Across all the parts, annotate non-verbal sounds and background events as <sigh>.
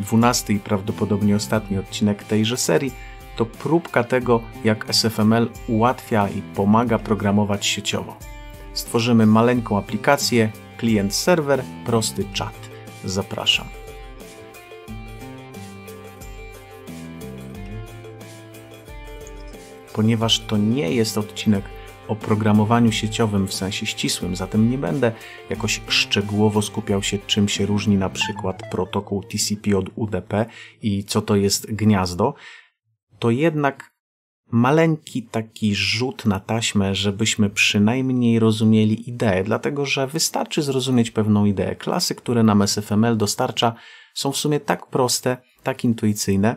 12 i prawdopodobnie ostatni odcinek tejże serii, to próbka tego, jak SFML ułatwia i pomaga programować sieciowo. Stworzymy maleńką aplikację, klient-serwer, prosty czat. Zapraszam. Ponieważ to nie jest odcinek oprogramowaniu sieciowym w sensie ścisłym, zatem nie będę jakoś szczegółowo skupiał się czym się różni na przykład protokół TCP od UDP i co to jest gniazdo, to jednak maleńki taki rzut na taśmę, żebyśmy przynajmniej rozumieli ideę, dlatego że wystarczy zrozumieć pewną ideę. Klasy, które nam SFML dostarcza, są w sumie tak proste, tak intuicyjne,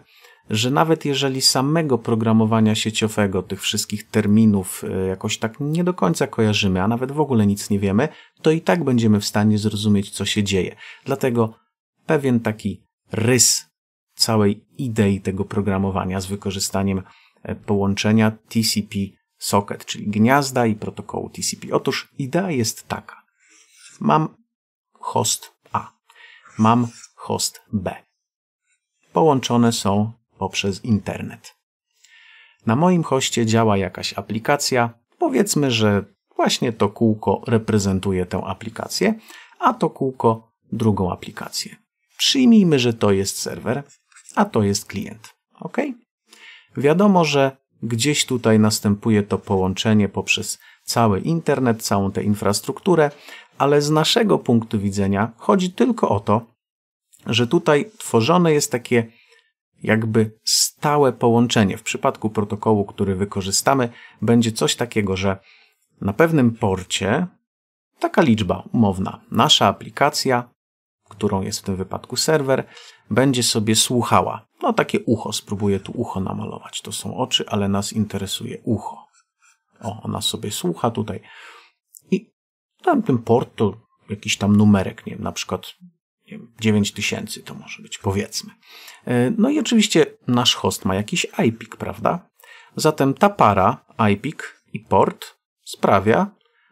że nawet jeżeli samego programowania sieciowego, tych wszystkich terminów e, jakoś tak nie do końca kojarzymy, a nawet w ogóle nic nie wiemy, to i tak będziemy w stanie zrozumieć, co się dzieje. Dlatego pewien taki rys całej idei tego programowania z wykorzystaniem e, połączenia TCP socket, czyli gniazda i protokołu TCP. Otóż idea jest taka. Mam host A, mam host B. Połączone są poprzez internet. Na moim hoście działa jakaś aplikacja. Powiedzmy, że właśnie to kółko reprezentuje tę aplikację, a to kółko drugą aplikację. Przyjmijmy, że to jest serwer, a to jest klient. OK? Wiadomo, że gdzieś tutaj następuje to połączenie poprzez cały internet, całą tę infrastrukturę, ale z naszego punktu widzenia chodzi tylko o to, że tutaj tworzone jest takie jakby stałe połączenie. W przypadku protokołu, który wykorzystamy, będzie coś takiego, że na pewnym porcie taka liczba umowna, nasza aplikacja, którą jest w tym wypadku serwer, będzie sobie słuchała. No takie ucho, spróbuję tu ucho namalować. To są oczy, ale nas interesuje ucho. O, ona sobie słucha tutaj. I na tym portu jakiś tam numerek, nie wiem, na przykład 9 tysięcy to może być, powiedzmy. E, no i oczywiście nasz host ma jakiś IPIC, prawda? Zatem ta para IPIC i port sprawia,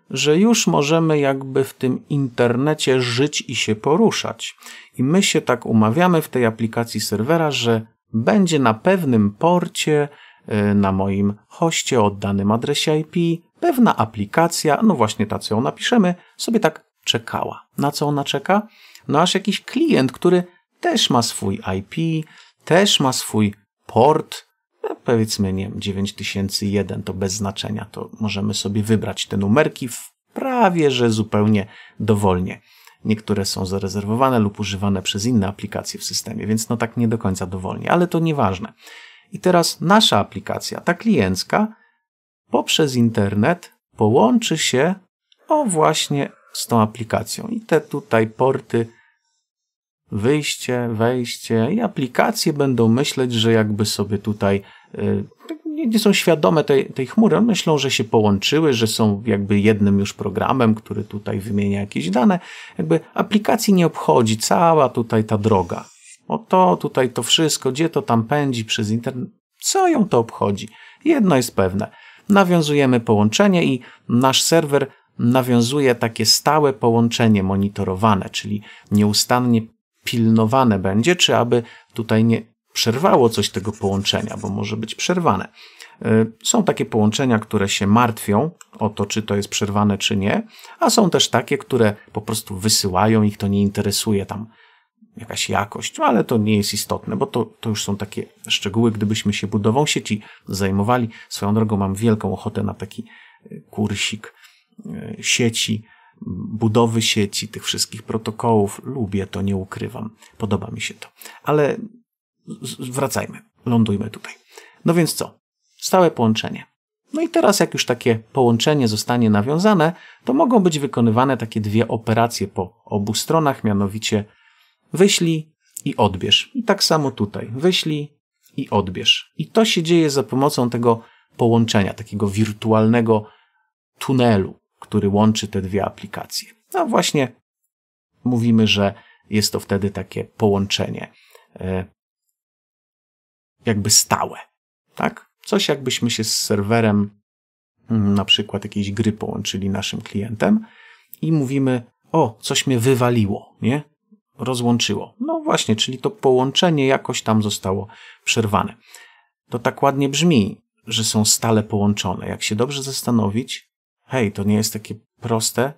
że już możemy jakby w tym internecie żyć i się poruszać. I my się tak umawiamy w tej aplikacji serwera, że będzie na pewnym porcie, e, na moim hoście o danym adresie IP, pewna aplikacja, no właśnie ta, co ją napiszemy, sobie tak czekała. Na co ona czeka? nasz jakiś klient, który też ma swój IP, też ma swój port, no, powiedzmy, nie wiem, 9001 to bez znaczenia, to możemy sobie wybrać te numerki w prawie, że zupełnie dowolnie. Niektóre są zarezerwowane lub używane przez inne aplikacje w systemie, więc no tak nie do końca dowolnie, ale to nieważne. I teraz nasza aplikacja, ta kliencka, poprzez internet połączy się o właśnie z tą aplikacją. I te tutaj porty wyjście, wejście i aplikacje będą myśleć, że jakby sobie tutaj e, tak nie, nie są świadome tej, tej chmury, myślą, że się połączyły, że są jakby jednym już programem, który tutaj wymienia jakieś dane. Jakby aplikacji nie obchodzi cała tutaj ta droga. O to, tutaj to wszystko, gdzie to tam pędzi przez internet, co ją to obchodzi? Jedno jest pewne. Nawiązujemy połączenie i nasz serwer nawiązuje takie stałe połączenie monitorowane, czyli nieustannie pilnowane będzie, czy aby tutaj nie przerwało coś tego połączenia, bo może być przerwane. Y, są takie połączenia, które się martwią o to, czy to jest przerwane, czy nie, a są też takie, które po prostu wysyłają, ich to nie interesuje tam jakaś jakość, no ale to nie jest istotne, bo to, to już są takie szczegóły, gdybyśmy się budową sieci zajmowali. Swoją drogą mam wielką ochotę na taki y, kursik y, sieci budowy sieci, tych wszystkich protokołów. Lubię to, nie ukrywam. Podoba mi się to. Ale wracajmy, lądujmy tutaj. No więc co? Stałe połączenie. No i teraz, jak już takie połączenie zostanie nawiązane, to mogą być wykonywane takie dwie operacje po obu stronach, mianowicie wyślij i odbierz. I tak samo tutaj, wyślij i odbierz. I to się dzieje za pomocą tego połączenia, takiego wirtualnego tunelu, który łączy te dwie aplikacje. No właśnie mówimy, że jest to wtedy takie połączenie e, jakby stałe, tak? Coś jakbyśmy się z serwerem mm, na przykład jakiejś gry połączyli naszym klientem i mówimy, o, coś mnie wywaliło, nie? Rozłączyło. No właśnie, czyli to połączenie jakoś tam zostało przerwane. To tak ładnie brzmi, że są stale połączone. Jak się dobrze zastanowić, hej, to nie jest takie proste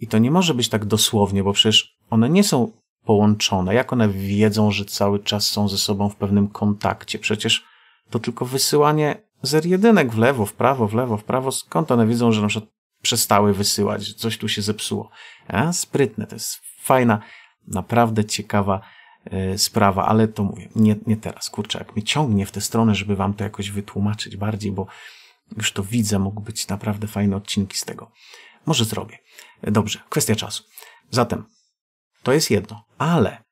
i to nie może być tak dosłownie, bo przecież one nie są połączone. Jak one wiedzą, że cały czas są ze sobą w pewnym kontakcie? Przecież to tylko wysyłanie zer jedynek w lewo, w prawo, w lewo, w prawo. Skąd one wiedzą, że na przykład przestały wysyłać, że coś tu się zepsuło? A, sprytne, to jest fajna, naprawdę ciekawa yy, sprawa, ale to mówię, nie, nie teraz, kurczę, jak mnie ciągnie w tę stronę, żeby wam to jakoś wytłumaczyć bardziej, bo już to widzę, mogą być naprawdę fajne odcinki z tego. Może zrobię. Dobrze, kwestia czasu. Zatem to jest jedno, ale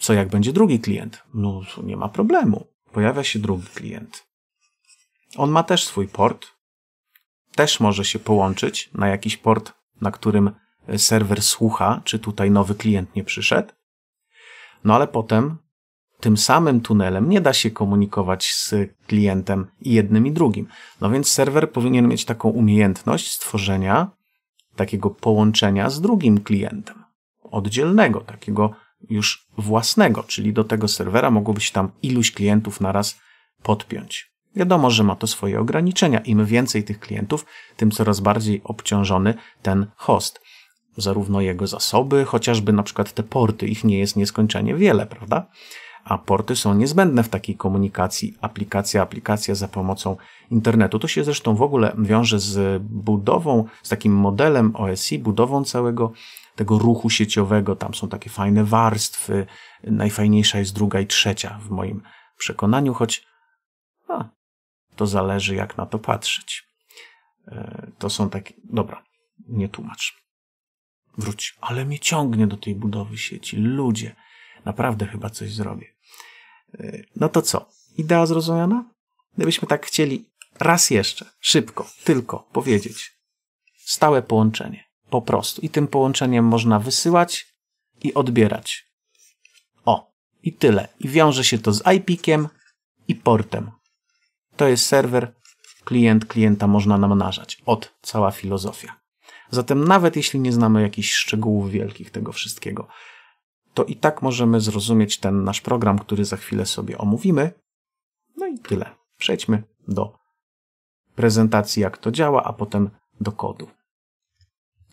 co jak będzie drugi klient? No, nie ma problemu. Pojawia się drugi klient. On ma też swój port, też może się połączyć na jakiś port, na którym serwer słucha, czy tutaj nowy klient nie przyszedł. No ale potem tym samym tunelem nie da się komunikować z klientem i jednym i drugim. No więc serwer powinien mieć taką umiejętność stworzenia takiego połączenia z drugim klientem, oddzielnego, takiego już własnego, czyli do tego serwera mogłoby się tam iluś klientów naraz podpiąć. Wiadomo, że ma to swoje ograniczenia. Im więcej tych klientów, tym coraz bardziej obciążony ten host. Zarówno jego zasoby, chociażby na przykład te porty, ich nie jest nieskończenie wiele, prawda? a porty są niezbędne w takiej komunikacji aplikacja, aplikacja za pomocą internetu. To się zresztą w ogóle wiąże z budową, z takim modelem OSI, budową całego tego ruchu sieciowego. Tam są takie fajne warstwy. Najfajniejsza jest druga i trzecia w moim przekonaniu, choć a, to zależy jak na to patrzeć. E, to są takie, dobra, nie tłumacz. Wróć, ale mnie ciągnie do tej budowy sieci. Ludzie, naprawdę chyba coś zrobię. Y, no to co? Idea zrozumiana? Gdybyśmy tak chcieli raz jeszcze, szybko, tylko powiedzieć. Stałe połączenie. Po prostu. I tym połączeniem można wysyłać i odbierać. O, i tyle. I wiąże się to z IP-kiem i portem. To jest serwer, klient, klienta można namnażać. Od cała filozofia. Zatem nawet jeśli nie znamy jakichś szczegółów wielkich tego wszystkiego, to i tak możemy zrozumieć ten nasz program, który za chwilę sobie omówimy. No i tyle. Przejdźmy do prezentacji, jak to działa, a potem do kodu.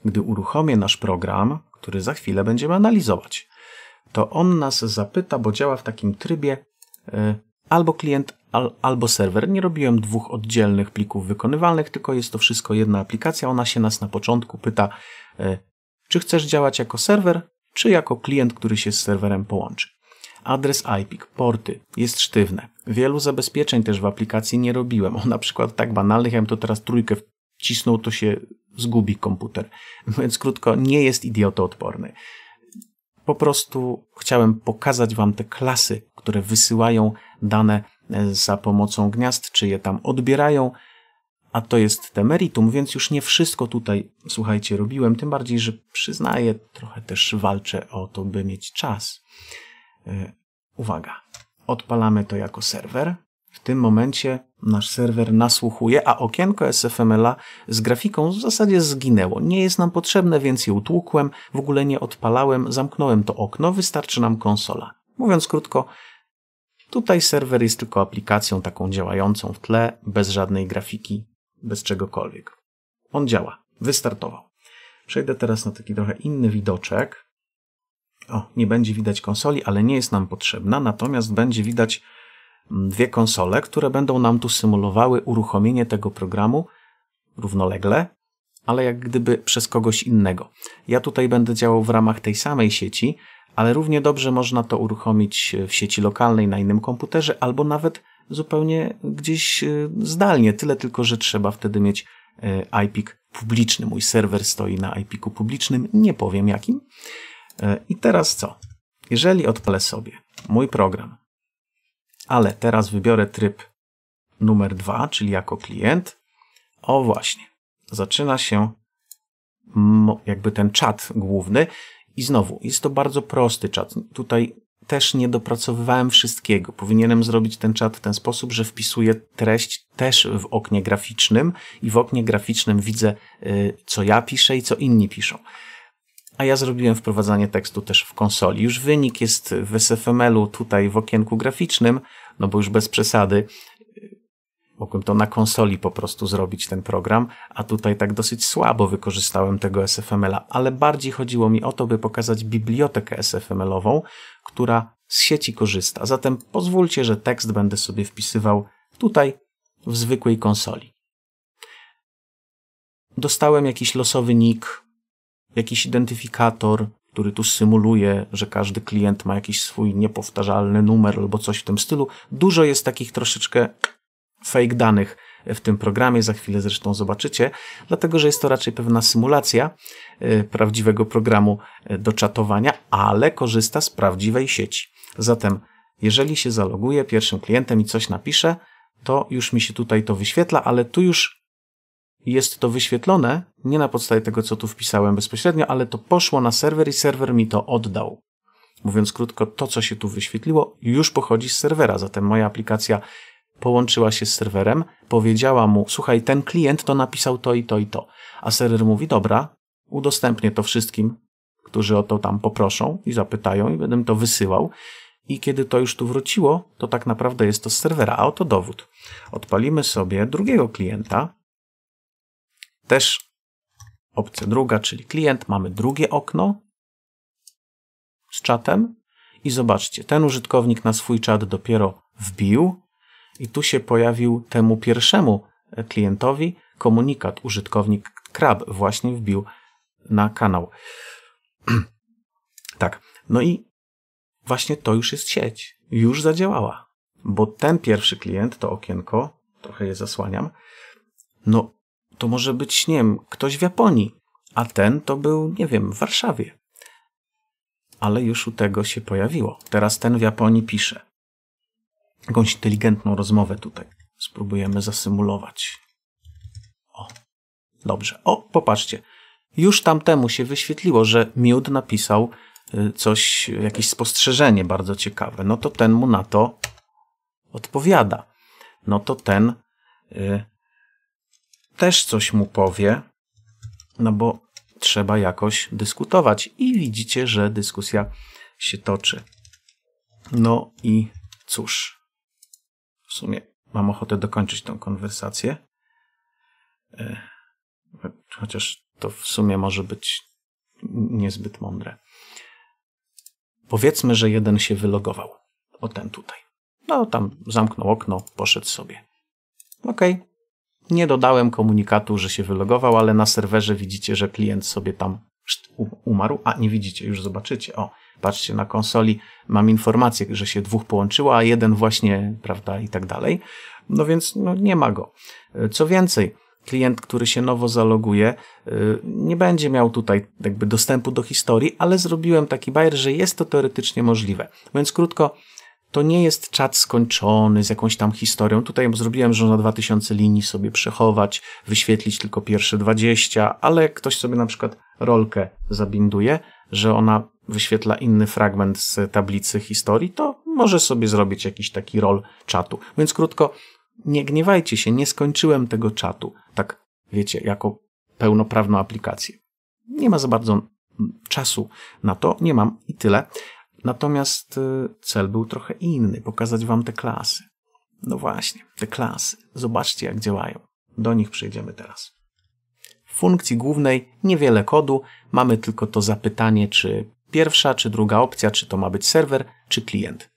Gdy uruchomię nasz program, który za chwilę będziemy analizować, to on nas zapyta, bo działa w takim trybie y, albo klient, al, albo serwer. Nie robiłem dwóch oddzielnych plików wykonywalnych, tylko jest to wszystko jedna aplikacja. Ona się nas na początku pyta, y, czy chcesz działać jako serwer, czy jako klient, który się z serwerem połączy. Adres IP, porty jest sztywne. Wielu zabezpieczeń też w aplikacji nie robiłem. O na przykład tak banalnych, ja to teraz trójkę wcisnął, to się zgubi komputer. <laughs> Więc krótko, nie jest idiotoodporny. Po prostu chciałem pokazać Wam te klasy, które wysyłają dane e, za pomocą gniazd, czy je tam odbierają, a to jest temeritum, więc już nie wszystko tutaj, słuchajcie, robiłem, tym bardziej, że przyznaję, trochę też walczę o to, by mieć czas. E, uwaga, odpalamy to jako serwer. W tym momencie nasz serwer nasłuchuje, a okienko SFMLA z grafiką w zasadzie zginęło. Nie jest nam potrzebne, więc je utłukłem, w ogóle nie odpalałem, zamknąłem to okno, wystarczy nam konsola. Mówiąc krótko, tutaj serwer jest tylko aplikacją taką działającą w tle, bez żadnej grafiki, bez czegokolwiek. On działa. Wystartował. Przejdę teraz na taki trochę inny widoczek. O, nie będzie widać konsoli, ale nie jest nam potrzebna, natomiast będzie widać mm, dwie konsole, które będą nam tu symulowały uruchomienie tego programu równolegle, ale jak gdyby przez kogoś innego. Ja tutaj będę działał w ramach tej samej sieci, ale równie dobrze można to uruchomić w sieci lokalnej na innym komputerze albo nawet zupełnie gdzieś y, zdalnie. Tyle tylko, że trzeba wtedy mieć y, IPIC publiczny. Mój serwer stoi na IPIC-u publicznym, nie powiem jakim. Y, I teraz co? Jeżeli odpalę sobie mój program, ale teraz wybiorę tryb numer dwa, czyli jako klient, o właśnie, zaczyna się jakby ten czat główny i znowu, jest to bardzo prosty czat. Tutaj też nie dopracowywałem wszystkiego. Powinienem zrobić ten czat w ten sposób, że wpisuję treść też w oknie graficznym i w oknie graficznym widzę, y, co ja piszę i co inni piszą. A ja zrobiłem wprowadzanie tekstu też w konsoli. Już wynik jest w SFML-u tutaj w okienku graficznym, no bo już bez przesady, Mogłem to na konsoli po prostu zrobić, ten program, a tutaj tak dosyć słabo wykorzystałem tego SFML-a, ale bardziej chodziło mi o to, by pokazać bibliotekę SFML-ową, która z sieci korzysta. Zatem pozwólcie, że tekst będę sobie wpisywał tutaj w zwykłej konsoli. Dostałem jakiś losowy nick, jakiś identyfikator, który tu symuluje, że każdy klient ma jakiś swój niepowtarzalny numer albo coś w tym stylu. Dużo jest takich troszeczkę fake danych w tym programie, za chwilę zresztą zobaczycie, dlatego że jest to raczej pewna symulacja e, prawdziwego programu e, do czatowania, ale korzysta z prawdziwej sieci. Zatem, jeżeli się zaloguję pierwszym klientem i coś napiszę, to już mi się tutaj to wyświetla, ale tu już jest to wyświetlone, nie na podstawie tego, co tu wpisałem bezpośrednio, ale to poszło na serwer i serwer mi to oddał. Mówiąc krótko, to, co się tu wyświetliło, już pochodzi z serwera, zatem moja aplikacja połączyła się z serwerem, powiedziała mu, słuchaj, ten klient to napisał to i to i to. A serwer mówi, dobra, udostępnię to wszystkim, którzy o to tam poproszą i zapytają i będę to wysyłał. I kiedy to już tu wróciło, to tak naprawdę jest to z serwera, a oto dowód. Odpalimy sobie drugiego klienta. Też opcja druga, czyli klient. Mamy drugie okno z czatem. I zobaczcie, ten użytkownik na swój czat dopiero wbił i tu się pojawił temu pierwszemu klientowi komunikat. Użytkownik Krab właśnie wbił na kanał. <clears throat> tak. No i właśnie to już jest sieć. Już zadziałała. Bo ten pierwszy klient, to okienko, trochę je zasłaniam, no to może być, nie wiem, ktoś w Japonii, a ten to był, nie wiem, w Warszawie. Ale już u tego się pojawiło. Teraz ten w Japonii pisze jakąś inteligentną rozmowę tutaj spróbujemy zasymulować. O, dobrze. O, popatrzcie. Już tamtemu się wyświetliło, że Miód napisał y, coś, jakieś spostrzeżenie bardzo ciekawe. No to ten mu na to odpowiada. No to ten y, też coś mu powie, no bo trzeba jakoś dyskutować. I widzicie, że dyskusja się toczy. No i cóż. W sumie mam ochotę dokończyć tą konwersację. E, chociaż to w sumie może być niezbyt mądre. Powiedzmy, że jeden się wylogował. O ten tutaj. No, tam zamknął okno, poszedł sobie. Okej. Okay. Nie dodałem komunikatu, że się wylogował, ale na serwerze widzicie, że klient sobie tam umarł. A, nie widzicie, już zobaczycie. O, Patrzcie na konsoli, mam informację, że się dwóch połączyło, a jeden właśnie, prawda, i tak dalej. No więc no, nie ma go. E, co więcej, klient, który się nowo zaloguje, e, nie będzie miał tutaj jakby dostępu do historii, ale zrobiłem taki bajer, że jest to teoretycznie możliwe. Więc krótko, to nie jest czat skończony z jakąś tam historią. Tutaj zrobiłem, że na 2000 linii sobie przechować, wyświetlić tylko pierwsze 20, ale jak ktoś sobie na przykład rolkę zabinduje, że ona wyświetla inny fragment z tablicy historii, to może sobie zrobić jakiś taki rol czatu. Więc krótko, nie gniewajcie się, nie skończyłem tego czatu. Tak, wiecie, jako pełnoprawną aplikację. Nie ma za bardzo czasu na to, nie mam i tyle. Natomiast y, cel był trochę inny, pokazać wam te klasy. No właśnie, te klasy. Zobaczcie, jak działają. Do nich przejdziemy teraz. W funkcji głównej niewiele kodu, mamy tylko to zapytanie czy Pierwsza czy druga opcja, czy to ma być serwer, czy klient.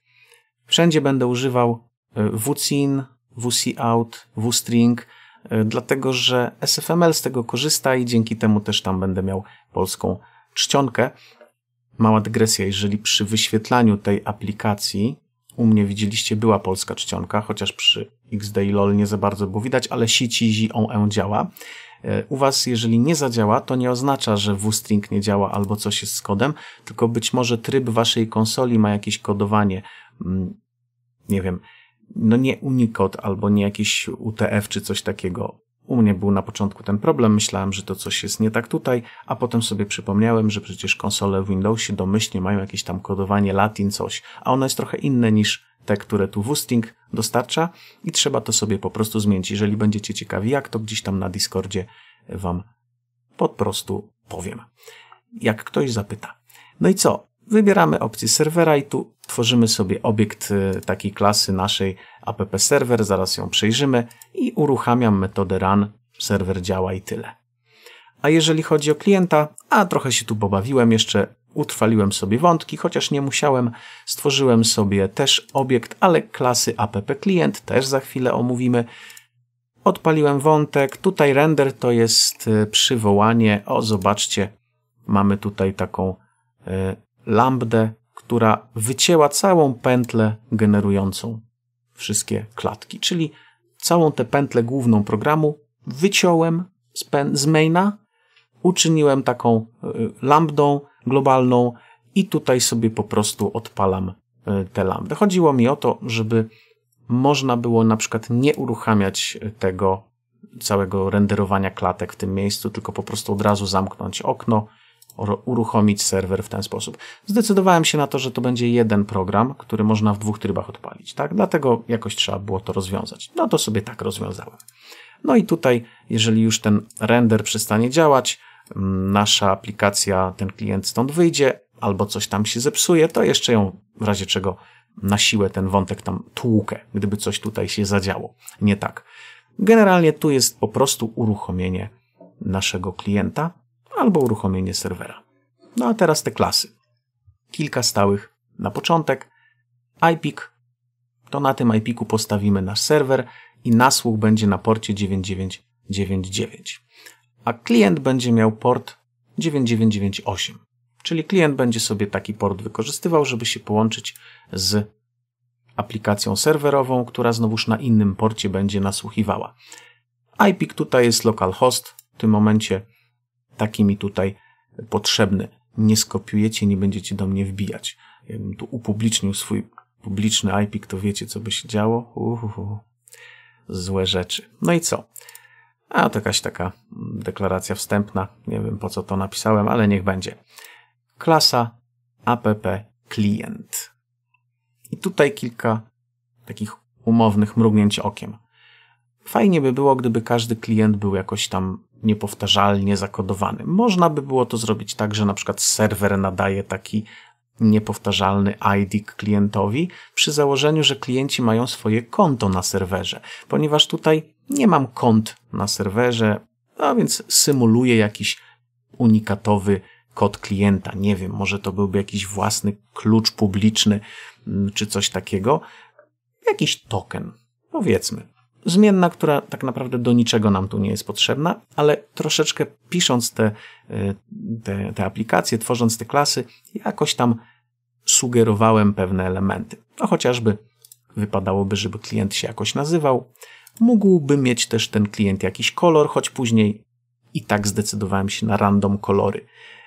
Wszędzie będę używał WCIN, e, WCOUT, WString, e, dlatego że SFML z tego korzysta i dzięki temu też tam będę miał polską czcionkę. Mała dygresja, jeżeli przy wyświetlaniu tej aplikacji u mnie widzieliście była polska czcionka, chociaż przy LOL nie za bardzo było widać, ale si on działa u Was, jeżeli nie zadziała, to nie oznacza, że WString nie działa albo coś jest z kodem, tylko być może tryb Waszej konsoli ma jakieś kodowanie, mm, nie wiem, no nie Unicode albo nie jakiś UTF czy coś takiego. U mnie był na początku ten problem, myślałem, że to coś jest nie tak tutaj, a potem sobie przypomniałem, że przecież konsole w Windowsie domyślnie mają jakieś tam kodowanie Latin coś, a ono jest trochę inne niż te, które tu Wusting dostarcza i trzeba to sobie po prostu zmienić. Jeżeli będziecie ciekawi jak, to gdzieś tam na Discordzie Wam po prostu powiem. Jak ktoś zapyta. No i co? Wybieramy opcję serwera i tu tworzymy sobie obiekt e, takiej klasy naszej app server, zaraz ją przejrzymy i uruchamiam metodę run, serwer działa i tyle. A jeżeli chodzi o klienta, a trochę się tu pobawiłem, jeszcze Utrwaliłem sobie wątki, chociaż nie musiałem. Stworzyłem sobie też obiekt, ale klasy app klient też za chwilę omówimy. Odpaliłem wątek. Tutaj render to jest y, przywołanie. O, zobaczcie, mamy tutaj taką y, lambdę, która wycięła całą pętlę generującą wszystkie klatki, czyli całą tę pętlę główną programu wyciąłem z, z maina, uczyniłem taką y, lambdą, globalną i tutaj sobie po prostu odpalam e, te lampy. Chodziło mi o to, żeby można było na przykład nie uruchamiać e, tego całego renderowania klatek w tym miejscu, tylko po prostu od razu zamknąć okno, uruchomić serwer w ten sposób. Zdecydowałem się na to, że to będzie jeden program, który można w dwóch trybach odpalić, tak? Dlatego jakoś trzeba było to rozwiązać. No to sobie tak rozwiązałem. No i tutaj, jeżeli już ten render przestanie działać, nasza aplikacja, ten klient stąd wyjdzie, albo coś tam się zepsuje, to jeszcze ją w razie czego na siłę ten wątek tam tłukę, gdyby coś tutaj się zadziało. Nie tak. Generalnie tu jest po prostu uruchomienie naszego klienta albo uruchomienie serwera. No a teraz te klasy. Kilka stałych na początek. IPIC to na tym IPIC-u postawimy nasz serwer i nasłuch będzie na porcie 9999 a klient będzie miał port 9998. Czyli klient będzie sobie taki port wykorzystywał, żeby się połączyć z aplikacją serwerową, która znowuż na innym porcie będzie nasłuchiwała. IPIC tutaj jest localhost, w tym momencie taki mi tutaj potrzebny. Nie skopiujecie, nie będziecie do mnie wbijać. Jakbym tu upublicznił swój publiczny IPIC, to wiecie, co by się działo. Uhuhu. Złe rzeczy. No i co? A to jakaś taka deklaracja wstępna. Nie wiem po co to napisałem, ale niech będzie. Klasa app klient. I tutaj kilka takich umownych mrugnięć okiem. Fajnie by było, gdyby każdy klient był jakoś tam niepowtarzalnie zakodowany. Można by było to zrobić tak, że na przykład serwer nadaje taki niepowtarzalny ID klientowi przy założeniu, że klienci mają swoje konto na serwerze, ponieważ tutaj nie mam kont na serwerze, a więc symuluję jakiś unikatowy kod klienta. Nie wiem, może to byłby jakiś własny klucz publiczny mm, czy coś takiego. Jakiś token, powiedzmy. Zmienna, która tak naprawdę do niczego nam tu nie jest potrzebna, ale troszeczkę pisząc te, e, te, te aplikacje, tworząc te klasy, jakoś tam sugerowałem pewne elementy. No chociażby wypadałoby, żeby klient się jakoś nazywał, Mógłby mieć też ten klient jakiś kolor, choć później i tak zdecydowałem się na random kolory.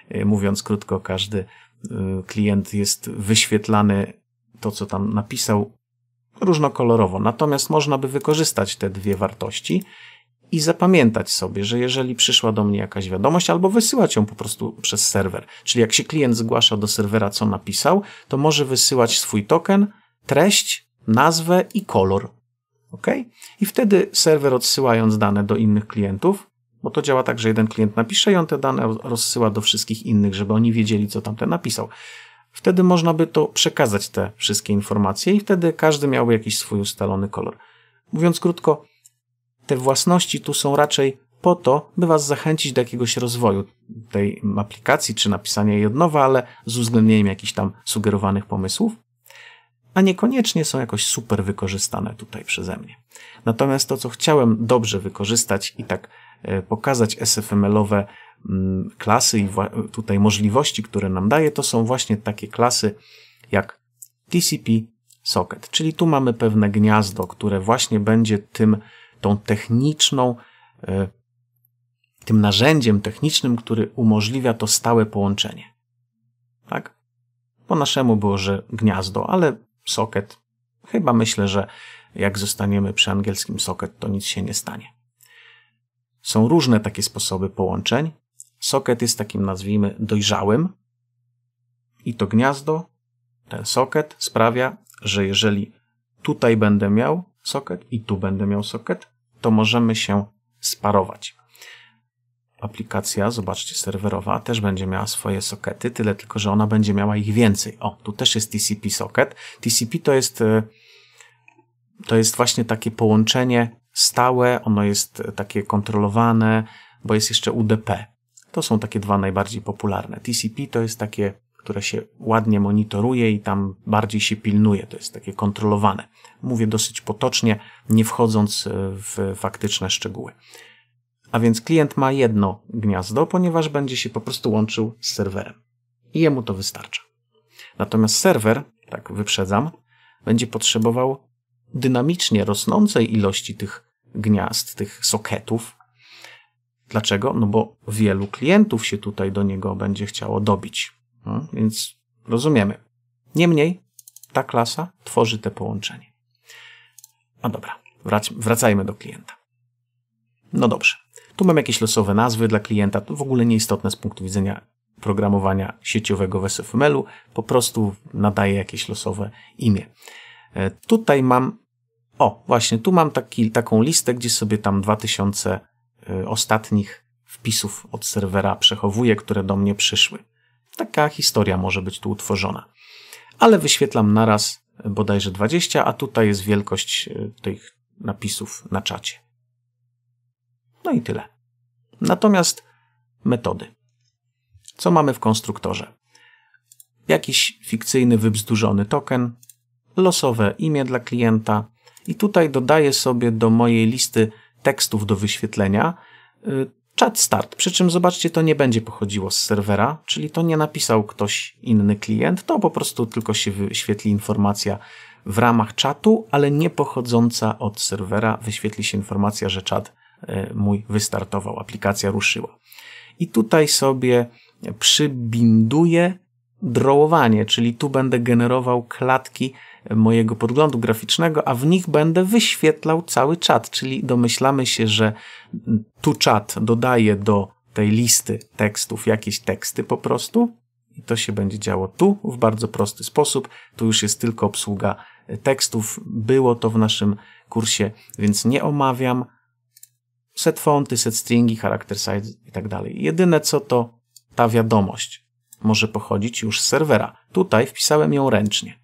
E, mówiąc krótko, każdy e, klient jest wyświetlany to, co tam napisał, różnokolorowo. Natomiast można by wykorzystać te dwie wartości i zapamiętać sobie, że jeżeli przyszła do mnie jakaś wiadomość, albo wysyłać ją po prostu przez serwer. Czyli jak się klient zgłasza do serwera, co napisał, to może wysyłać swój token, treść, nazwę i kolor. OK? I wtedy serwer odsyłając dane do innych klientów, bo to działa tak, że jeden klient napisze i on te dane rozsyła do wszystkich innych, żeby oni wiedzieli, co tamten napisał. Wtedy można by to przekazać te wszystkie informacje i wtedy każdy miałby jakiś swój ustalony kolor. Mówiąc krótko, te własności tu są raczej po to, by Was zachęcić do jakiegoś rozwoju tej aplikacji czy napisania jej od nowa, ale z uwzględnieniem jakichś tam sugerowanych pomysłów a niekoniecznie są jakoś super wykorzystane tutaj przeze mnie. Natomiast to, co chciałem dobrze wykorzystać i tak e, pokazać SFML-owe mm, klasy i tutaj możliwości, które nam daje, to są właśnie takie klasy jak TCP socket, czyli tu mamy pewne gniazdo, które właśnie będzie tym, tą techniczną, e, tym narzędziem technicznym, który umożliwia to stałe połączenie. Tak? Po naszemu było, że gniazdo, ale socket. Chyba myślę, że jak zostaniemy przy angielskim socket, to nic się nie stanie. Są różne takie sposoby połączeń. Socket jest takim, nazwijmy, dojrzałym. I to gniazdo, ten socket sprawia, że jeżeli tutaj będę miał socket i tu będę miał socket, to możemy się sparować aplikacja, zobaczcie, serwerowa, też będzie miała swoje sokety, tyle tylko, że ona będzie miała ich więcej. O, tu też jest TCP socket. TCP to jest, e, to jest właśnie takie połączenie stałe, ono jest e, takie kontrolowane, bo jest jeszcze UDP. To są takie dwa najbardziej popularne. TCP to jest takie, które się ładnie monitoruje i tam bardziej się pilnuje, to jest takie kontrolowane. Mówię dosyć potocznie, nie wchodząc e, w faktyczne szczegóły. A więc klient ma jedno gniazdo, ponieważ będzie się po prostu łączył z serwerem. I jemu to wystarcza. Natomiast serwer, tak wyprzedzam, będzie potrzebował dynamicznie rosnącej ilości tych gniazd, tych soketów. Dlaczego? No bo wielu klientów się tutaj do niego będzie chciało dobić. No, więc rozumiemy. Niemniej ta klasa tworzy te połączenie. No dobra, wracajmy do klienta. No dobrze. Tu mam jakieś losowe nazwy dla klienta, to w ogóle nieistotne z punktu widzenia programowania sieciowego w SFML-u, po prostu nadaję jakieś losowe imię. E, tutaj mam, o właśnie, tu mam taki, taką listę, gdzie sobie tam 2000 e, ostatnich wpisów od serwera przechowuję, które do mnie przyszły. Taka historia może być tu utworzona. Ale wyświetlam naraz e, bodajże 20, a tutaj jest wielkość tych napisów na czacie. No i tyle. Natomiast metody. Co mamy w konstruktorze? Jakiś fikcyjny, wybzdurzony token, losowe imię dla klienta i tutaj dodaję sobie do mojej listy tekstów do wyświetlenia y, chat start, przy czym zobaczcie, to nie będzie pochodziło z serwera, czyli to nie napisał ktoś inny klient, to po prostu tylko się wyświetli informacja w ramach czatu, ale nie pochodząca od serwera, wyświetli się informacja, że czat E, mój wystartował, aplikacja ruszyła. I tutaj sobie przybinduję drołowanie, czyli tu będę generował klatki mojego podglądu graficznego, a w nich będę wyświetlał cały czat, czyli domyślamy się, że tu czat dodaje do tej listy tekstów jakieś teksty po prostu i to się będzie działo tu w bardzo prosty sposób. Tu już jest tylko obsługa tekstów. Było to w naszym kursie, więc nie omawiam set fonty, set stringi, character size i tak dalej. Jedyne co to ta wiadomość może pochodzić już z serwera. Tutaj wpisałem ją ręcznie.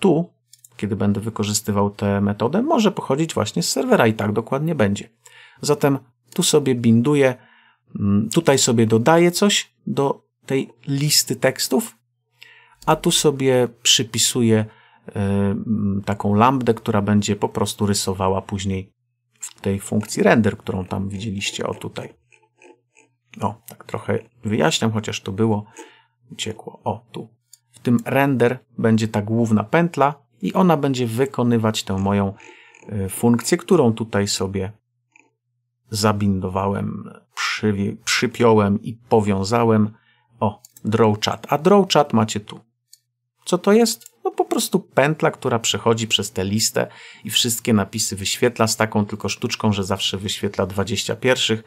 Tu, kiedy będę wykorzystywał tę metodę, może pochodzić właśnie z serwera i tak dokładnie będzie. Zatem tu sobie binduję, mm, tutaj sobie dodaję coś do tej listy tekstów, a tu sobie przypisuję y, mm, taką lambdę, która będzie po prostu rysowała później w tej funkcji render, którą tam widzieliście, o tutaj. O, tak trochę wyjaśniam, chociaż to było, uciekło, o tu. W tym render będzie ta główna pętla i ona będzie wykonywać tę moją e, funkcję, którą tutaj sobie zabindowałem, przy, przypiąłem i powiązałem. O, drawchat, A drawchat macie tu. Co to jest? prostu pętla, która przechodzi przez tę listę i wszystkie napisy wyświetla z taką tylko sztuczką, że zawsze wyświetla 21, pierwszych,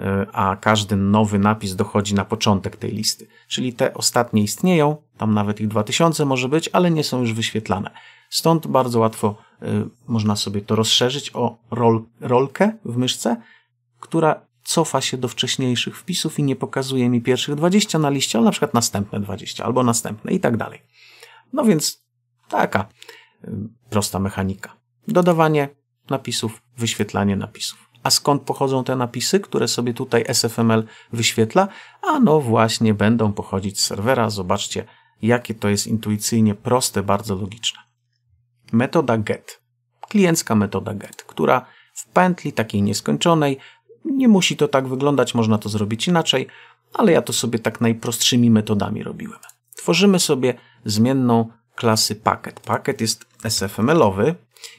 e, a każdy nowy napis dochodzi na początek tej listy. Czyli te ostatnie istnieją, tam nawet ich 2000 może być, ale nie są już wyświetlane. Stąd bardzo łatwo e, można sobie to rozszerzyć o rol, rolkę w myszce, która cofa się do wcześniejszych wpisów i nie pokazuje mi pierwszych 20 na liście, ale na przykład następne 20 albo następne i tak dalej. No więc Taka y, prosta mechanika. Dodawanie napisów, wyświetlanie napisów. A skąd pochodzą te napisy, które sobie tutaj SFML wyświetla? A no właśnie, będą pochodzić z serwera. Zobaczcie, jakie to jest intuicyjnie proste, bardzo logiczne. Metoda get. Kliencka metoda get, która w pętli takiej nieskończonej, nie musi to tak wyglądać, można to zrobić inaczej, ale ja to sobie tak najprostszymi metodami robiłem. Tworzymy sobie zmienną klasy pakiet. Pakiet jest SFML-owy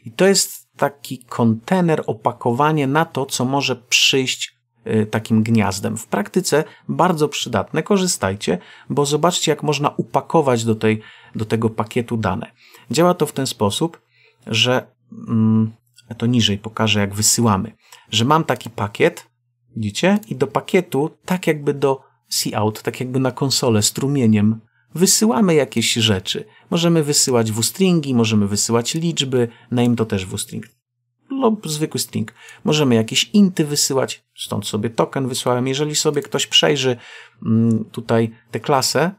i to jest taki kontener, opakowanie na to, co może przyjść y, takim gniazdem. W praktyce bardzo przydatne, korzystajcie, bo zobaczcie, jak można upakować do, tej, do tego pakietu dane. Działa to w ten sposób, że mm, to niżej pokażę, jak wysyłamy, że mam taki pakiet, widzicie, i do pakietu, tak jakby do Cout, tak jakby na konsolę strumieniem wysyłamy jakieś rzeczy. Możemy wysyłać w-stringi, możemy wysyłać liczby, name to też w-string lub zwykły string. Możemy jakieś inty wysyłać, stąd sobie token wysłałem. Jeżeli sobie ktoś przejrzy mm, tutaj tę klasę,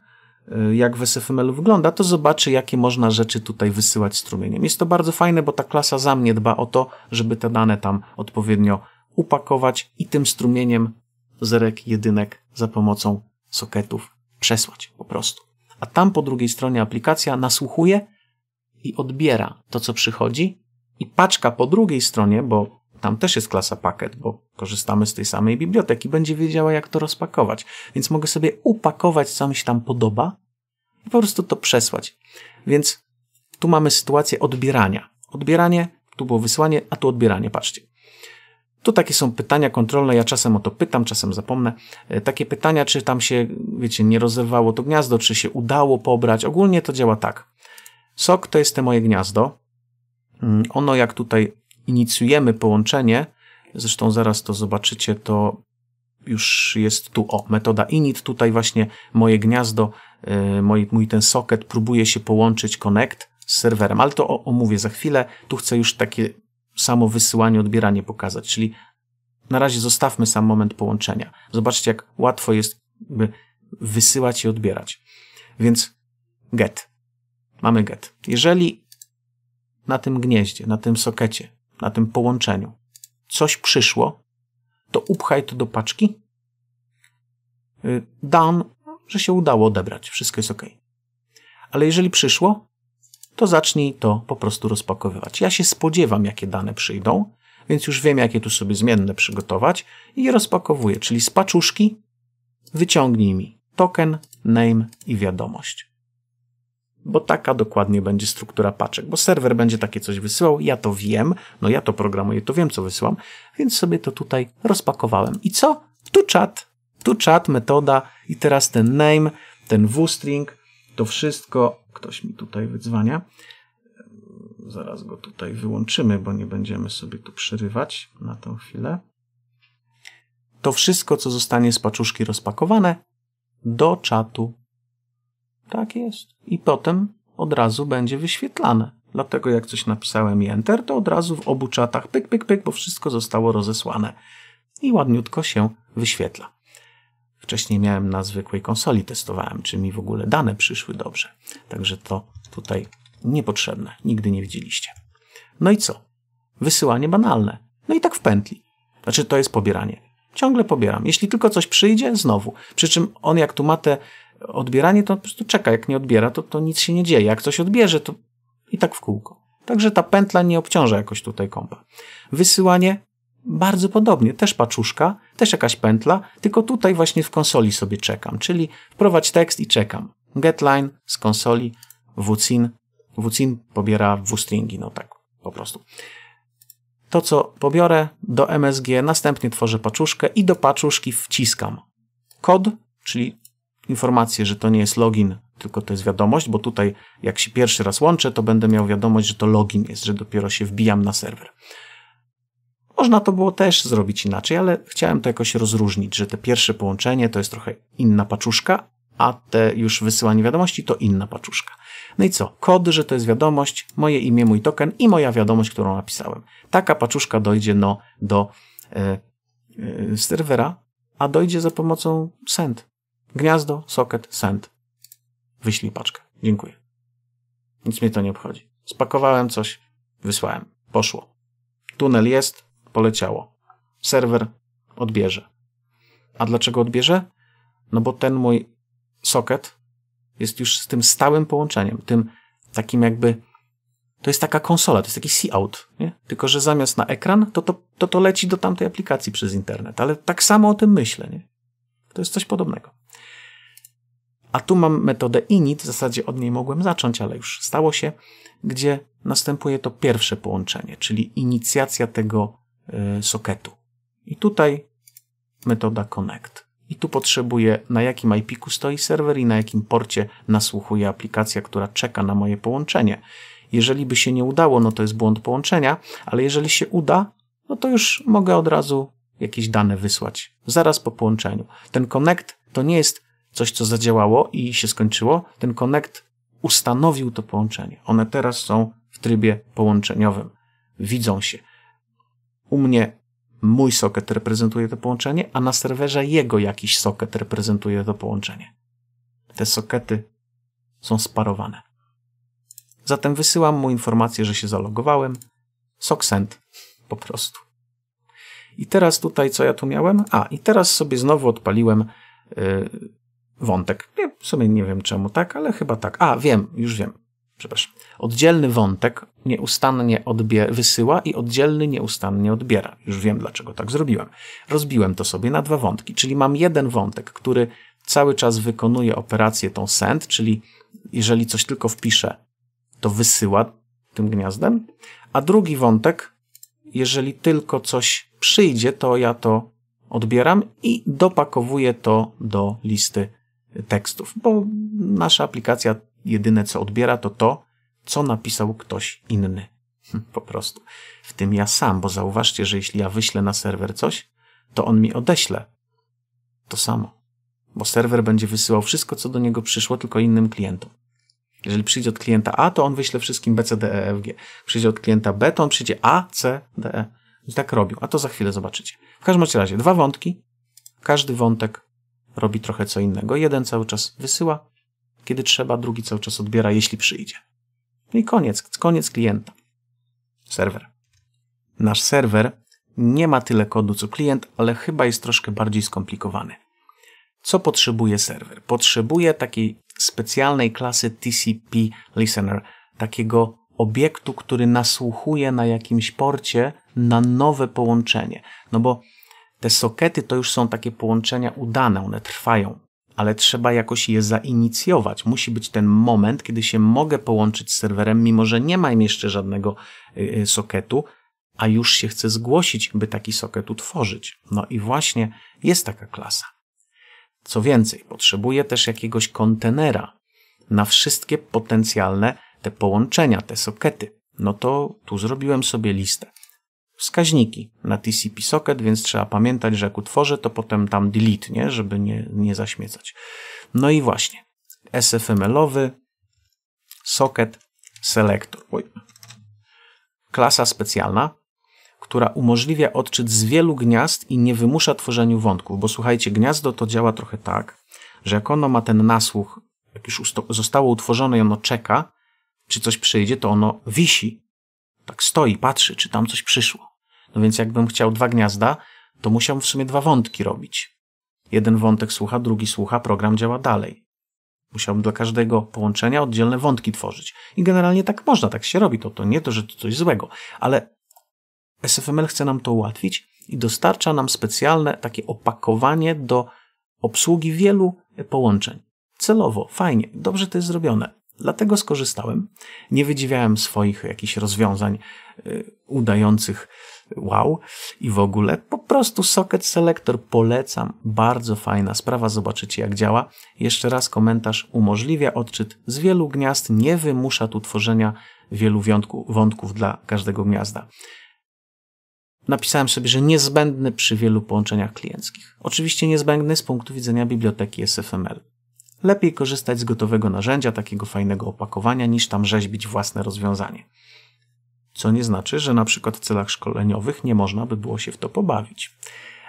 y, jak w SFML wygląda, to zobaczy, jakie można rzeczy tutaj wysyłać strumieniem. Jest to bardzo fajne, bo ta klasa za mnie dba o to, żeby te dane tam odpowiednio upakować i tym strumieniem zerek, jedynek za pomocą soketów przesłać po prostu a tam po drugiej stronie aplikacja nasłuchuje i odbiera to, co przychodzi, i paczka po drugiej stronie, bo tam też jest klasa pakiet, bo korzystamy z tej samej biblioteki, będzie wiedziała, jak to rozpakować. Więc mogę sobie upakować, co mi się tam podoba i po prostu to przesłać. Więc tu mamy sytuację odbierania. Odbieranie, tu było wysłanie, a tu odbieranie, patrzcie. Tu takie są pytania kontrolne, ja czasem o to pytam, czasem zapomnę. E, takie pytania, czy tam się, wiecie, nie rozerwało to gniazdo, czy się udało pobrać. Ogólnie to działa tak. Sok to jest te moje gniazdo. Mm, ono, jak tutaj inicjujemy połączenie, zresztą zaraz to zobaczycie, to już jest tu, o, metoda init, tutaj właśnie moje gniazdo, e, mój, mój ten socket próbuje się połączyć, connect z serwerem, ale to omówię za chwilę. Tu chcę już takie samo wysyłanie, odbieranie pokazać. Czyli na razie zostawmy sam moment połączenia. Zobaczcie, jak łatwo jest wysyłać i odbierać. Więc get. Mamy get. Jeżeli na tym gnieździe, na tym sokecie, na tym połączeniu coś przyszło, to upchaj to do paczki. Y, Done, że się udało odebrać. Wszystko jest ok. Ale jeżeli przyszło, to zacznij to po prostu rozpakowywać. Ja się spodziewam, jakie dane przyjdą, więc już wiem, jakie tu sobie zmienne przygotować i je rozpakowuję, czyli z paczuszki wyciągnij mi token, name i wiadomość. Bo taka dokładnie będzie struktura paczek, bo serwer będzie takie coś wysyłał, ja to wiem, no ja to programuję, to wiem, co wysyłam, więc sobie to tutaj rozpakowałem. I co? Tu czat, tu czat, metoda i teraz ten name, ten wstring, to wszystko Ktoś mi tutaj wydzwania. Zaraz go tutaj wyłączymy, bo nie będziemy sobie tu przerywać na tą chwilę. To wszystko, co zostanie z paczuszki rozpakowane, do czatu. Tak jest. I potem od razu będzie wyświetlane. Dlatego jak coś napisałem i enter, to od razu w obu czatach pyk, pyk, pyk, bo wszystko zostało rozesłane. I ładniutko się wyświetla. Wcześniej miałem na zwykłej konsoli, testowałem, czy mi w ogóle dane przyszły dobrze. Także to tutaj niepotrzebne, nigdy nie widzieliście. No i co? Wysyłanie banalne. No i tak w pętli. Znaczy, to jest pobieranie. Ciągle pobieram. Jeśli tylko coś przyjdzie, znowu. Przy czym on, jak tu ma te odbieranie, to po prostu czeka. Jak nie odbiera, to, to nic się nie dzieje. Jak coś odbierze, to i tak w kółko. Także ta pętla nie obciąża jakoś tutaj kompa. Wysyłanie bardzo podobnie, też paczuszka, też jakaś pętla, tylko tutaj właśnie w konsoli sobie czekam, czyli wprowadź tekst i czekam. Getline z konsoli, wcin, wcin pobiera wstringi, no tak po prostu. To, co pobiorę do MSG, następnie tworzę paczuszkę i do paczuszki wciskam kod, czyli informację, że to nie jest login, tylko to jest wiadomość, bo tutaj jak się pierwszy raz łączę, to będę miał wiadomość, że to login jest, że dopiero się wbijam na serwer. Można to było też zrobić inaczej, ale chciałem to jakoś rozróżnić, że te pierwsze połączenie to jest trochę inna paczuszka, a te już wysyłanie wiadomości to inna paczuszka. No i co? Kod, że to jest wiadomość, moje imię, mój token i moja wiadomość, którą napisałem. Taka paczuszka dojdzie no, do e, e, serwera, a dojdzie za pomocą send. Gniazdo, socket, send. Wyślij paczkę. Dziękuję. Nic mnie to nie obchodzi. Spakowałem coś, wysłałem. Poszło. Tunel jest, poleciało. Serwer odbierze. A dlaczego odbierze? No bo ten mój socket jest już z tym stałym połączeniem, tym takim jakby. To jest taka konsola, to jest taki see-out, nie? Tylko, że zamiast na ekran, to to, to to leci do tamtej aplikacji przez internet. Ale tak samo o tym myślę, nie? To jest coś podobnego. A tu mam metodę init, w zasadzie od niej mogłem zacząć, ale już stało się, gdzie następuje to pierwsze połączenie, czyli inicjacja tego Y, soketu. I tutaj metoda connect. I tu potrzebuję, na jakim IP-ku stoi serwer i na jakim porcie nasłuchuje aplikacja, która czeka na moje połączenie. Jeżeli by się nie udało, no to jest błąd połączenia, ale jeżeli się uda, no to już mogę od razu jakieś dane wysłać, zaraz po połączeniu. Ten connect to nie jest coś, co zadziałało i się skończyło. Ten connect ustanowił to połączenie. One teraz są w trybie połączeniowym. Widzą się. U mnie mój socket reprezentuje to połączenie, a na serwerze jego jakiś socket reprezentuje to połączenie. Te sokety są sparowane. Zatem wysyłam mu informację, że się zalogowałem. Socksend po prostu. I teraz tutaj, co ja tu miałem? A, i teraz sobie znowu odpaliłem yy, wątek. Nie, w sumie nie wiem czemu tak, ale chyba tak. A, wiem, już wiem przepraszam, oddzielny wątek nieustannie wysyła i oddzielny nieustannie odbiera. Już wiem, dlaczego tak zrobiłem. Rozbiłem to sobie na dwa wątki, czyli mam jeden wątek, który cały czas wykonuje operację tą send, czyli jeżeli coś tylko wpiszę, to wysyła tym gniazdem, a drugi wątek, jeżeli tylko coś przyjdzie, to ja to odbieram i dopakowuję to do listy tekstów, bo nasza aplikacja Jedyne, co odbiera, to to, co napisał ktoś inny. Hm, po prostu. W tym ja sam, bo zauważcie, że jeśli ja wyślę na serwer coś, to on mi odeśle to samo. Bo serwer będzie wysyłał wszystko, co do niego przyszło, tylko innym klientom. Jeżeli przyjdzie od klienta A, to on wyśle wszystkim B, C, D, E, F, G. Przyjdzie od klienta B, to on przyjdzie A, C, D, E. I tak robił. A to za chwilę zobaczycie. W każdym razie dwa wątki. Każdy wątek robi trochę co innego. Jeden cały czas wysyła, kiedy trzeba, drugi cały czas odbiera, jeśli przyjdzie. No i koniec, koniec klienta. Serwer. Nasz serwer nie ma tyle kodu co klient, ale chyba jest troszkę bardziej skomplikowany. Co potrzebuje serwer? Potrzebuje takiej specjalnej klasy TCP Listener, takiego obiektu, który nasłuchuje na jakimś porcie na nowe połączenie. No bo te sokety to już są takie połączenia udane, one trwają ale trzeba jakoś je zainicjować. Musi być ten moment, kiedy się mogę połączyć z serwerem, mimo że nie mam jeszcze żadnego y, y, soketu, a już się chcę zgłosić, by taki soket utworzyć. No i właśnie jest taka klasa. Co więcej, potrzebuję też jakiegoś kontenera na wszystkie potencjalne te połączenia, te sokety. No to tu zrobiłem sobie listę wskaźniki na TCP socket, więc trzeba pamiętać, że jak utworzę, to potem tam delete, nie? żeby nie, nie zaśmiecać. No i właśnie, SFML-owy socket selector. Oj. Klasa specjalna, która umożliwia odczyt z wielu gniazd i nie wymusza tworzeniu wątków, bo słuchajcie, gniazdo to działa trochę tak, że jak ono ma ten nasłuch, jak już zostało utworzone i ono czeka, czy coś przyjdzie, to ono wisi tak stoi, patrzy, czy tam coś przyszło. No więc jakbym chciał dwa gniazda, to musiałbym w sumie dwa wątki robić. Jeden wątek słucha, drugi słucha, program działa dalej. Musiałbym dla każdego połączenia oddzielne wątki tworzyć. I generalnie tak można, tak się robi. To, to nie to, że to coś złego, ale SFML chce nam to ułatwić i dostarcza nam specjalne takie opakowanie do obsługi wielu połączeń. Celowo, fajnie, dobrze to jest zrobione. Dlatego skorzystałem. Nie wydziwiałem swoich jakichś rozwiązań yy, udających wow i w ogóle. Po prostu Socket Selector polecam. Bardzo fajna sprawa, zobaczycie jak działa. Jeszcze raz komentarz umożliwia odczyt z wielu gniazd, nie wymusza tu tworzenia wielu wątków dla każdego gniazda. Napisałem sobie, że niezbędny przy wielu połączeniach klienckich. Oczywiście niezbędny z punktu widzenia biblioteki SFML. Lepiej korzystać z gotowego narzędzia, takiego fajnego opakowania, niż tam rzeźbić własne rozwiązanie. Co nie znaczy, że na przykład w celach szkoleniowych nie można by było się w to pobawić.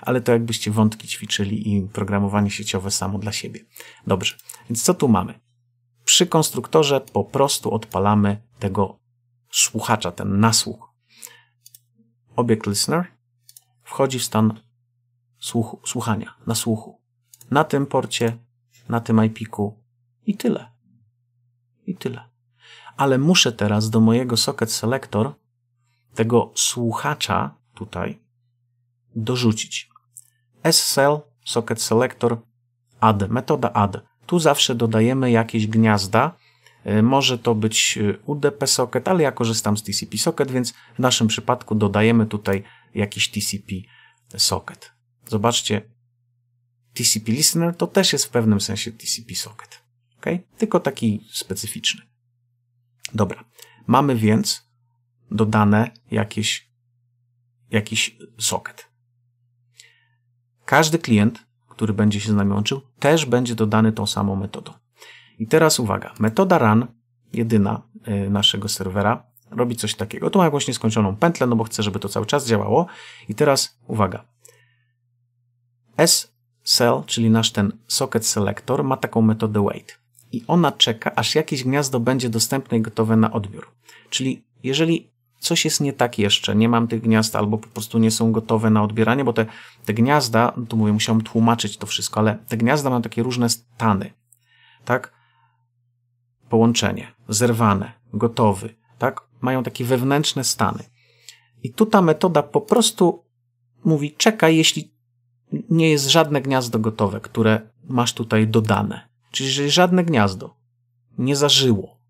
Ale to jakbyście wątki ćwiczyli i programowanie sieciowe samo dla siebie. Dobrze, więc co tu mamy? Przy konstruktorze po prostu odpalamy tego słuchacza, ten nasłuch. Obiekt listener wchodzi w stan słuchu, słuchania, nasłuchu. Na tym porcie, na tym IP-ku i tyle. I tyle. Ale muszę teraz do mojego socket selector tego słuchacza tutaj dorzucić. SSL, socket selector, add, metoda add. Tu zawsze dodajemy jakieś gniazda. E, może to być e, UDP socket, ale ja korzystam z TCP socket, więc w naszym przypadku dodajemy tutaj jakiś TCP socket. Zobaczcie, TCP listener to też jest w pewnym sensie TCP socket. Okay? Tylko taki specyficzny. Dobra, mamy więc dodane jakieś, jakiś socket. Każdy klient, który będzie się z nami łączył, też będzie dodany tą samą metodą. I teraz uwaga, metoda run, jedyna y, naszego serwera, robi coś takiego. Tu mam jakąś nieskończoną pętlę, no bo chcę, żeby to cały czas działało. I teraz uwaga. S-cell, czyli nasz ten socket selector, ma taką metodę wait. I ona czeka, aż jakieś gniazdo będzie dostępne i gotowe na odbiór. Czyli jeżeli coś jest nie tak jeszcze, nie mam tych gniazd albo po prostu nie są gotowe na odbieranie, bo te, te gniazda, no tu mówię, musiałem tłumaczyć to wszystko, ale te gniazda mają takie różne stany, tak? Połączenie, zerwane, gotowy, tak? Mają takie wewnętrzne stany. I tu ta metoda po prostu mówi, czekaj, jeśli nie jest żadne gniazdo gotowe, które masz tutaj dodane. Czyli jeżeli żadne gniazdo nie zażyło,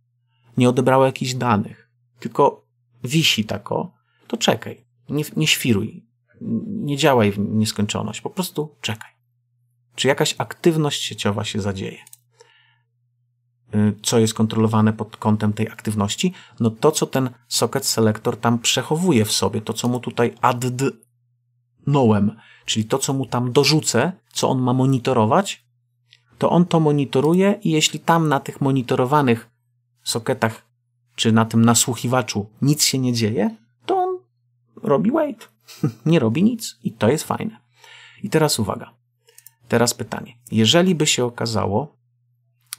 nie odebrało jakichś danych, tylko wisi tako, to czekaj. Nie, nie świruj. Nie działaj w nieskończoność. Po prostu czekaj. Czy jakaś aktywność sieciowa się zadzieje? Y, co jest kontrolowane pod kątem tej aktywności? No to, co ten socket selector tam przechowuje w sobie, to, co mu tutaj addnołem, czyli to, co mu tam dorzucę, co on ma monitorować, to on to monitoruje i jeśli tam na tych monitorowanych soketach czy na tym nasłuchiwaczu nic się nie dzieje, to on robi wait. <laughs> nie robi nic i to jest fajne. I teraz uwaga. Teraz pytanie. Jeżeli by się okazało,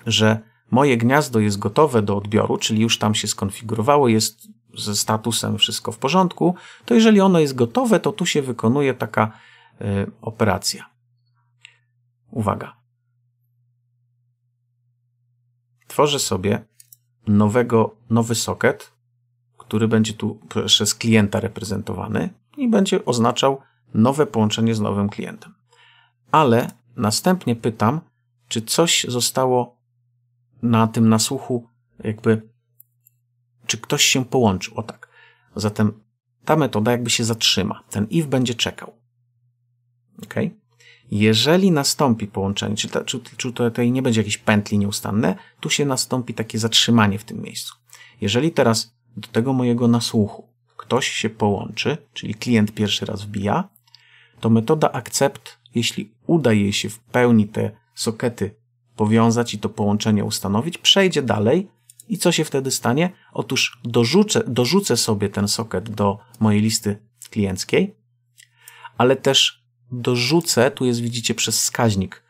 że moje gniazdo jest gotowe do odbioru, czyli już tam się skonfigurowało, jest ze statusem wszystko w porządku, to jeżeli ono jest gotowe, to tu się wykonuje taka y, operacja. Uwaga. Tworzę sobie nowego, nowy socket, który będzie tu przez klienta reprezentowany i będzie oznaczał nowe połączenie z nowym klientem. Ale następnie pytam, czy coś zostało na tym nasłuchu, jakby, czy ktoś się połączył. O tak. Zatem ta metoda jakby się zatrzyma. Ten if będzie czekał. Okay? Jeżeli nastąpi połączenie, czy, ta, czy, czy tutaj nie będzie jakiejś pętli nieustanne, tu się nastąpi takie zatrzymanie w tym miejscu. Jeżeli teraz do tego mojego nasłuchu ktoś się połączy, czyli klient pierwszy raz wbija, to metoda akcept, jeśli uda jej się w pełni te sokety powiązać i to połączenie ustanowić, przejdzie dalej i co się wtedy stanie? Otóż dorzucę, dorzucę sobie ten soket do mojej listy klienckiej, ale też dorzucę, tu jest widzicie przez wskaźnik,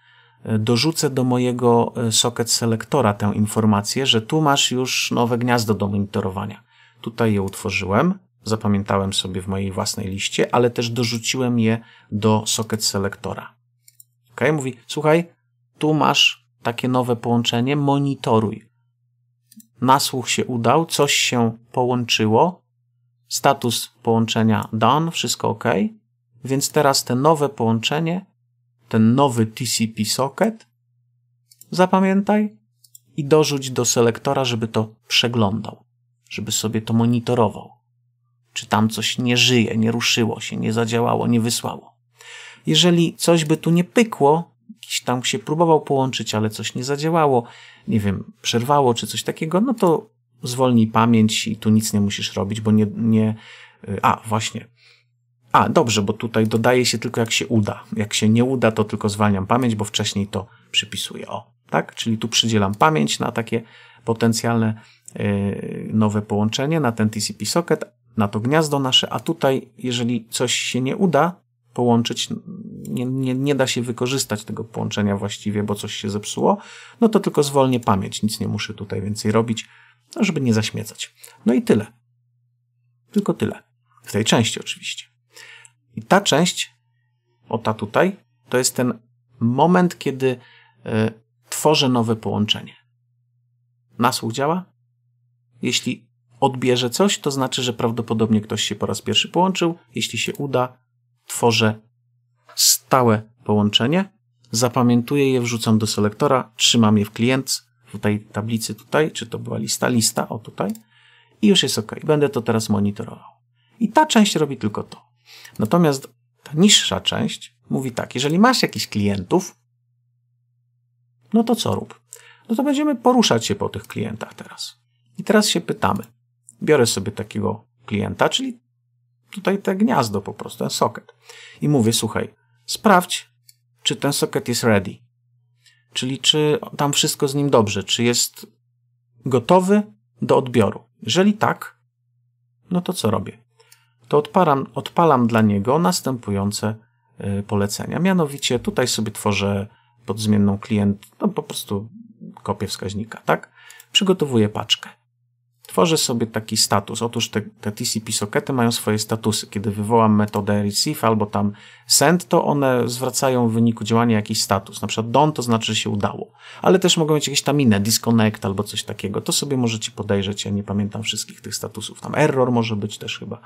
e, dorzucę do mojego e, socket selektora tę informację, że tu masz już nowe gniazdo do monitorowania. Tutaj je utworzyłem, zapamiętałem sobie w mojej własnej liście, ale też dorzuciłem je do socket selektora. Ok, mówi, słuchaj, tu masz takie nowe połączenie, monitoruj. Nasłuch się udał, coś się połączyło, status połączenia done, wszystko ok. Więc teraz te nowe połączenie, ten nowy TCP socket, zapamiętaj i dorzuć do selektora, żeby to przeglądał, żeby sobie to monitorował. Czy tam coś nie żyje, nie ruszyło się, nie zadziałało, nie wysłało. Jeżeli coś by tu nie pykło, jakiś tam się próbował połączyć, ale coś nie zadziałało, nie wiem, przerwało czy coś takiego, no to zwolnij pamięć i tu nic nie musisz robić, bo nie. nie y, a, właśnie. A, dobrze, bo tutaj dodaje się tylko jak się uda. Jak się nie uda, to tylko zwalniam pamięć, bo wcześniej to przypisuję. O, tak? Czyli tu przydzielam pamięć na takie potencjalne yy, nowe połączenie, na ten TCP socket, na to gniazdo nasze, a tutaj, jeżeli coś się nie uda połączyć, nie, nie, nie da się wykorzystać tego połączenia właściwie, bo coś się zepsuło, no to tylko zwolnię pamięć, nic nie muszę tutaj więcej robić, no żeby nie zaśmiecać. No i tyle. Tylko tyle. W tej części oczywiście. I ta część, o ta tutaj, to jest ten moment, kiedy y, tworzę nowe połączenie. Nasłuch działa? Jeśli odbierze coś, to znaczy, że prawdopodobnie ktoś się po raz pierwszy połączył. Jeśli się uda, tworzę stałe połączenie, zapamiętuję je, wrzucam do selektora, trzymam je w klient, w tej tablicy tutaj, czy to była lista, lista, o tutaj i już jest ok. Będę to teraz monitorował. I ta część robi tylko to. Natomiast ta niższa część mówi tak, jeżeli masz jakichś klientów, no to co rób? No to będziemy poruszać się po tych klientach teraz. I teraz się pytamy. Biorę sobie takiego klienta, czyli tutaj te gniazdo po prostu, ten socket. I mówię, słuchaj, sprawdź, czy ten soket jest ready. Czyli czy tam wszystko z nim dobrze, czy jest gotowy do odbioru. Jeżeli tak, no to co robię? to odparam, odpalam dla niego następujące e, polecenia. Mianowicie tutaj sobie tworzę podzmienną klient, no po prostu kopię wskaźnika, tak? Przygotowuję paczkę. Tworzę sobie taki status. Otóż te, te TCP sokety mają swoje statusy. Kiedy wywołam metodę receive albo tam send, to one zwracają w wyniku działania jakiś status. Na przykład don to znaczy, że się udało. Ale też mogą mieć jakieś tam inne, disconnect albo coś takiego. To sobie możecie podejrzeć. Ja nie pamiętam wszystkich tych statusów. Tam error może być też chyba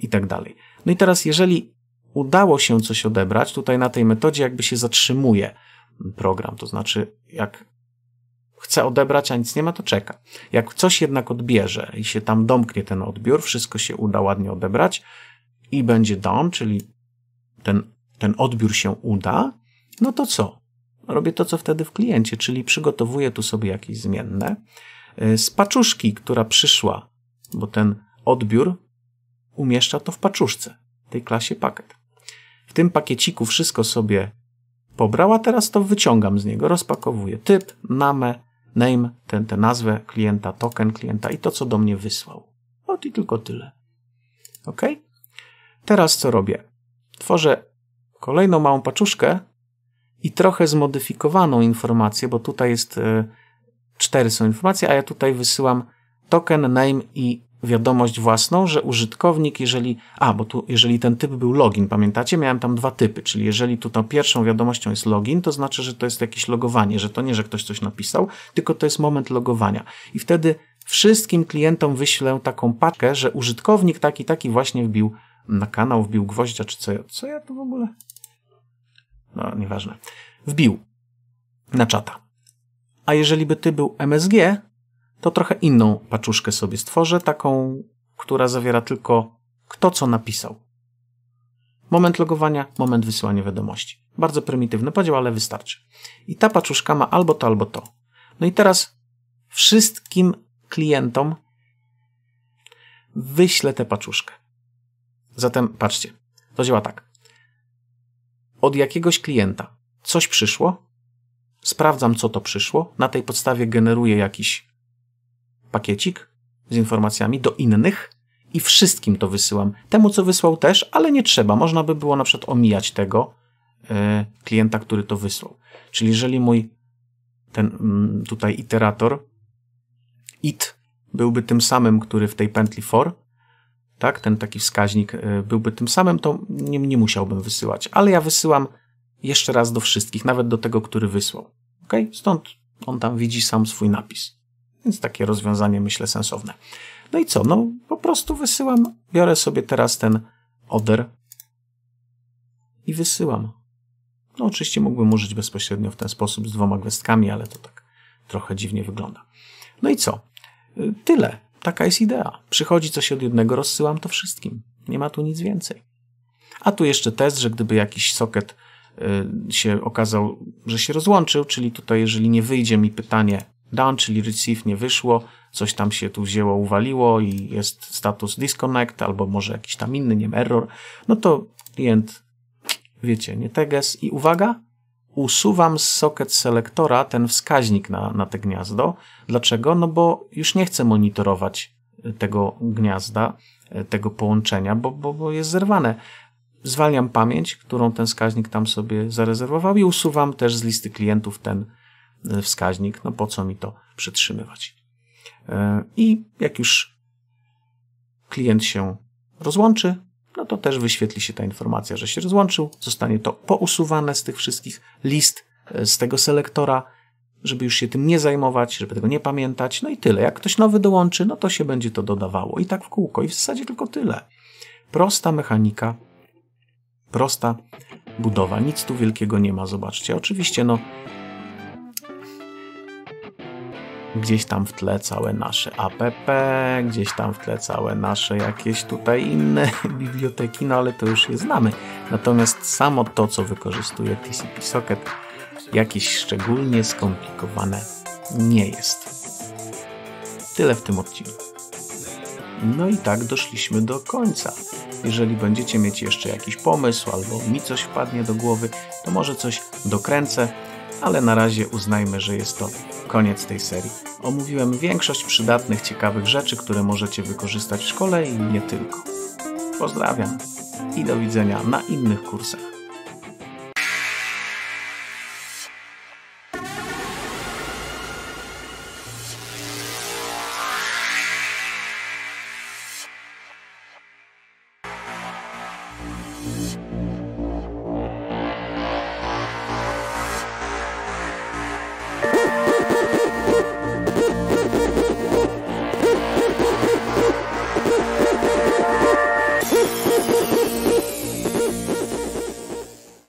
i tak dalej. No i teraz, jeżeli udało się coś odebrać, tutaj na tej metodzie jakby się zatrzymuje program, to znaczy jak chce odebrać, a nic nie ma, to czeka. Jak coś jednak odbierze i się tam domknie ten odbiór, wszystko się uda ładnie odebrać i będzie dom, czyli ten, ten odbiór się uda, no to co? Robię to, co wtedy w kliencie, czyli przygotowuję tu sobie jakieś zmienne. Y, z paczuszki, która przyszła, bo ten odbiór umieszcza to w paczuszce, tej klasie pakiet. W tym pakieciku wszystko sobie pobrała, teraz to wyciągam z niego, rozpakowuję typ, namę, name, tę, tę nazwę klienta, token klienta i to, co do mnie wysłał. No i tylko tyle. OK? Teraz co robię? Tworzę kolejną małą paczuszkę i trochę zmodyfikowaną informację, bo tutaj jest, e, cztery są informacje, a ja tutaj wysyłam token, name i wiadomość własną, że użytkownik, jeżeli, a, bo tu, jeżeli ten typ był login, pamiętacie, miałem tam dwa typy, czyli jeżeli tu tą pierwszą wiadomością jest login, to znaczy, że to jest jakieś logowanie, że to nie, że ktoś coś napisał, tylko to jest moment logowania. I wtedy wszystkim klientom wyślę taką paczkę, że użytkownik taki, taki właśnie wbił na kanał, wbił gwoździa, czy co, co ja tu w ogóle? No, nieważne. Wbił na czata. A jeżeli by ty był MSG, to trochę inną paczuszkę sobie stworzę, taką, która zawiera tylko kto co napisał. Moment logowania, moment wysyłania wiadomości. Bardzo prymitywny podział, ale wystarczy. I ta paczuszka ma albo to, albo to. No i teraz wszystkim klientom wyślę tę paczuszkę. Zatem patrzcie, to działa tak. Od jakiegoś klienta coś przyszło, sprawdzam co to przyszło, na tej podstawie generuję jakiś pakiecik z informacjami do innych i wszystkim to wysyłam. Temu, co wysłał też, ale nie trzeba. Można by było na przykład omijać tego e, klienta, który to wysłał. Czyli jeżeli mój ten mm, tutaj iterator it byłby tym samym, który w tej pętli for, tak, ten taki wskaźnik e, byłby tym samym, to nie, nie musiałbym wysyłać. Ale ja wysyłam jeszcze raz do wszystkich, nawet do tego, który wysłał. ok? Stąd on tam widzi sam swój napis. Więc takie rozwiązanie myślę sensowne. No i co? No po prostu wysyłam, biorę sobie teraz ten oder i wysyłam. No oczywiście mógłbym użyć bezpośrednio w ten sposób z dwoma gwestkami, ale to tak trochę dziwnie wygląda. No i co? Y, tyle. Taka jest idea. Przychodzi coś od jednego, rozsyłam to wszystkim. Nie ma tu nic więcej. A tu jeszcze test, że gdyby jakiś soket y, się okazał, że się rozłączył, czyli tutaj jeżeli nie wyjdzie mi pytanie done, czyli receive nie wyszło, coś tam się tu wzięło, uwaliło i jest status disconnect albo może jakiś tam inny, nie wiem, error, no to klient, wiecie, nie teges i uwaga, usuwam z socket selektora ten wskaźnik na, na te gniazdo. Dlaczego? No bo już nie chcę monitorować tego gniazda, tego połączenia, bo, bo, bo jest zerwane. Zwalniam pamięć, którą ten wskaźnik tam sobie zarezerwował i usuwam też z listy klientów ten, E, wskaźnik, no po co mi to przytrzymywać. E, I jak już klient się rozłączy, no to też wyświetli się ta informacja, że się rozłączył, zostanie to pousuwane z tych wszystkich list, e, z tego selektora, żeby już się tym nie zajmować, żeby tego nie pamiętać, no i tyle. Jak ktoś nowy dołączy, no to się będzie to dodawało. I tak w kółko, i w zasadzie tylko tyle. Prosta mechanika, prosta budowa, nic tu wielkiego nie ma, zobaczcie. Oczywiście, no, gdzieś tam w tle całe nasze app, gdzieś tam w tle całe nasze jakieś tutaj inne <laughs> biblioteki, no ale to już je znamy. Natomiast samo to, co wykorzystuje TCP Socket, jakieś szczególnie skomplikowane nie jest. Tyle w tym odcinku. No i tak doszliśmy do końca. Jeżeli będziecie mieć jeszcze jakiś pomysł albo mi coś wpadnie do głowy, to może coś dokręcę, ale na razie uznajmy, że jest to koniec tej serii. Omówiłem większość przydatnych, ciekawych rzeczy, które możecie wykorzystać w szkole i nie tylko. Pozdrawiam i do widzenia na innych kursach.